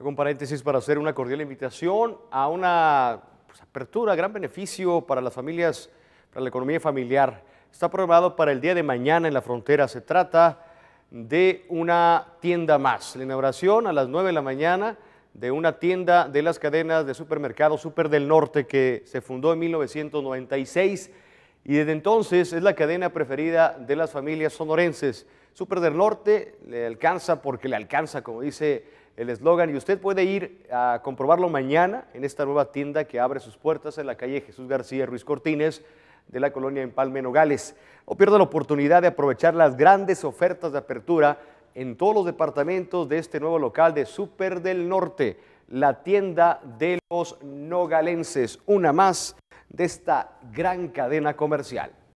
Hago un paréntesis para hacer una cordial invitación a una pues, apertura, gran beneficio para las familias, para la economía familiar. Está programado para el día de mañana en la frontera. Se trata de una tienda más. La inauguración a las 9 de la mañana de una tienda de las cadenas de supermercado Super del Norte que se fundó en 1996 y desde entonces es la cadena preferida de las familias sonorenses. Super del Norte le alcanza porque le alcanza, como dice el eslogan y usted puede ir a comprobarlo mañana en esta nueva tienda que abre sus puertas en la calle Jesús García Ruiz Cortines de la colonia Empalme Nogales. o pierda la oportunidad de aprovechar las grandes ofertas de apertura en todos los departamentos de este nuevo local de Super del Norte, la tienda de los nogalenses, una más de esta gran cadena comercial.